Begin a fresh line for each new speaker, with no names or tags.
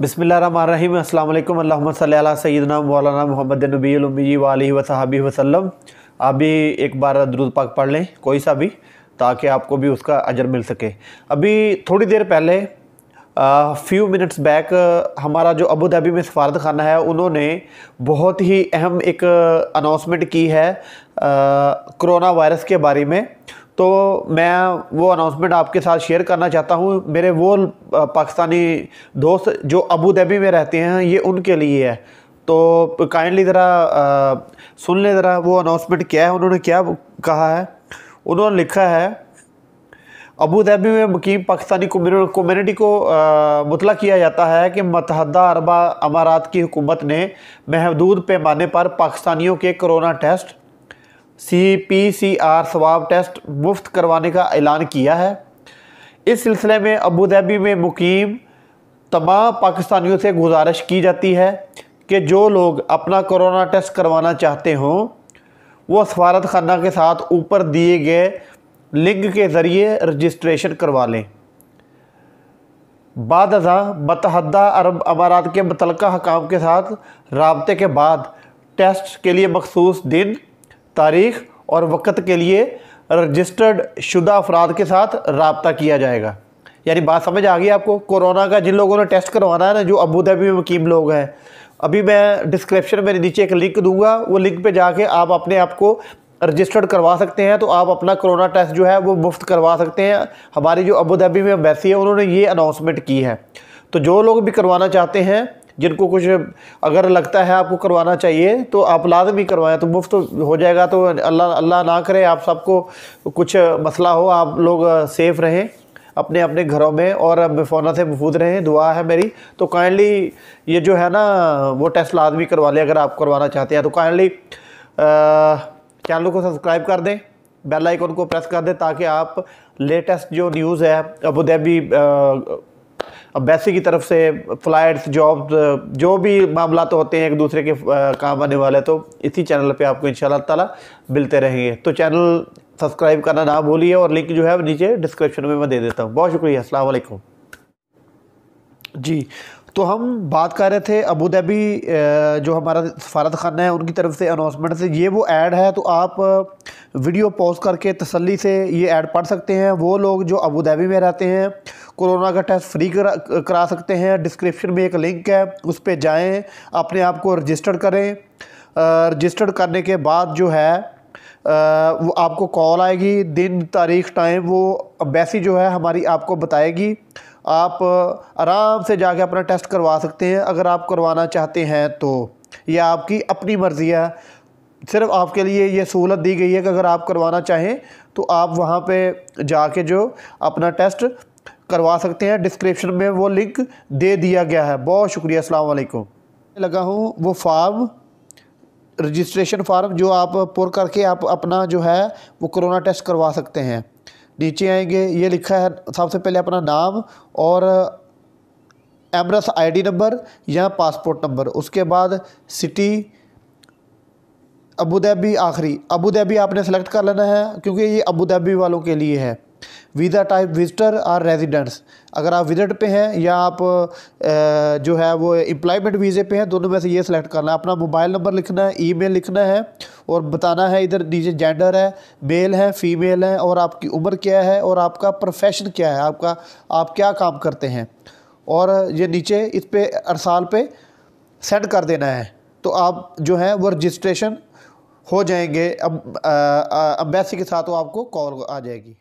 बसमिलीम अल्लाम अल्लाम सैदना मौलाना मोहम्मद नबी वाली वसहाबी वसलम आप भी एक बार दरुद पाक पढ़ लें कोई सा भी ताकि आपको भी उसका अजर मिल सके अभी थोड़ी देर पहले फ्यू मिनट्स बैक हमारा जो अबू धाबी में सफारत खाना है उन्होंने बहुत ही अहम एक अनाउंसमेंट की है कोरोना वायरस के बारे में तो मैं वो अनाउंसमेंट आपके साथ शेयर करना चाहता हूँ मेरे वो पाकिस्तानी दोस्त जो अबू धाबी में रहते हैं ये उनके लिए है तो काइंडली ज़रा सुन लें ज़रा वो अनाउंसमेंट क्या है उन्होंने क्या कहा है उन्होंने लिखा है अबू धाबी में मुकीम पाकिस्तानी कम्यूनिटी को मुतला किया जाता है कि मतहदा अरबा अमारात की हुकूमत ने महदूद पैमाने पर पाकिस्तानियों के corona test C P C R swab test मुफ्त करवाने का ऐलान किया है इस सिलसिले में धाबी में मुकीम तमाम पाकिस्तानियों से गुजारिश की जाती है कि जो लोग अपना कोरोना टेस्ट करवाना चाहते हों वो सफारत खाना के साथ ऊपर दिए गए लिंक के ज़रिए रजिस्ट्रेशन करवा लें बाद अजा मतहद अरब अमारात के मुतल हकाम के साथ रबते के बाद टेस्ट के लिए मखसूस दिन तारीख और वक़्त के लिए रजिस्टर्ड शुदा अफराद के साथ रबता किया जाएगा यानी बात समझ आ गई आपको कोरोना का जिन लोगों ने टेस्ट करवाना है ना जो अबू धाबी में मुकीम लोग हैं अभी मैं डिस्क्रिप्शन में नीचे एक लिंक दूंगा वो लिंक पे जाके आप अपने आप को रजिस्टर्ड करवा सकते हैं तो आप अपना कोरोना टेस्ट जो है वो मुफ्त करवा सकते हैं हमारी जो अबू धाबी में अम्बेसी है उन्होंने ये अनाउंसमेंट की है तो जो लोग भी करवाना चाहते हैं जिनको कुछ अगर लगता है आपको करवाना चाहिए तो आप लाजमी करवाएं तो मुफ्त हो जाएगा तो अल्लाह अल्लाह ना करे आप सबको कुछ मसला हो आप लोग सेफ़ रहें अपने अपने घरों में और बेफोना से महफूज रहें दुआ है मेरी तो काइंडली ये जो है ना वो टेस्ट लाजमी करवा लें अगर आप करवाना चाहते हैं तो काइंडली चैनल को सब्सक्राइब कर दें बेल आइकन को प्रेस कर दें ताकि आप लेटेस्ट जो न्यूज़ है अबू धाबी अब वैसे की तरफ से फ्लाइट्स जॉब जो भी मामला तो होते हैं एक दूसरे के काम आने वाले तो इसी चैनल पे आपको इन ताला मिलते रहेंगे तो चैनल सब्सक्राइब करना ना भूलिए और लिंक जो है नीचे डिस्क्रिप्शन में मैं दे देता हूँ बहुत शुक्रिया असल जी तो हम बात कर रहे थे अबू धाबी जो हमारा सफारत खाना है उनकी तरफ से अनाउंसमेंट से ये वो ऐड है तो आप वीडियो पॉज करके तसल्ली से ये ऐड पढ़ सकते हैं वो लोग जो अबू धाबी में रहते हैं कोरोना का टेस्ट फ्री करा करा सकते हैं डिस्क्रिप्शन में एक लिंक है उस पर जाएँ अपने आप को रजिस्टर करें रजिस्टर करने के बाद जो है वो आपको कॉल आएगी दिन तारीख टाइम वो अम्बेसी जो है हमारी आपको बताएगी आप आराम से जाके अपना टेस्ट करवा सकते हैं अगर आप करवाना चाहते हैं तो ये आपकी अपनी मर्ज़ी है सिर्फ आपके लिए ये सहूलत दी गई है कि अगर आप करवाना चाहें तो आप वहाँ पे जाके जो अपना टेस्ट करवा सकते हैं डिस्क्रिप्शन में वो लिंक दे दिया गया है बहुत शुक्रिया असलकुम लगा हूँ वो फार्म रजिस्ट्रेशन फार्म जो आप पुर करके आप अपना जो है वो कोरोना टेस्ट करवा सकते हैं नीचे आएंगे ये लिखा है सबसे पहले अपना नाम और एमरस आईडी नंबर या पासपोर्ट नंबर उसके बाद सिटी अबू धाबी आखिरी अबू धाबी आपने सेलेक्ट कर लेना है क्योंकि ये अबू धाबी वालों के लिए है वीज़ा टाइप विजिटर और रेजिडेंट्स अगर आप विजिट पे हैं या आप जो है वो एम्प्लॉयमेंट वीज़े पे हैं दोनों में से ये सिलेक्ट करना है अपना मोबाइल नंबर लिखना है ईमेल लिखना है और बताना है इधर नीचे जेंडर है मेल है फीमेल है और आपकी उम्र क्या है और आपका प्रोफेशन क्या है आपका आप क्या काम करते हैं और ये नीचे इस पर अरसाल पर सेंड कर देना है तो आप जो है वो रजिस्ट्रेशन हो जाएंगे अब अम्बेसी के साथ वो आपको कॉल आ जाएगी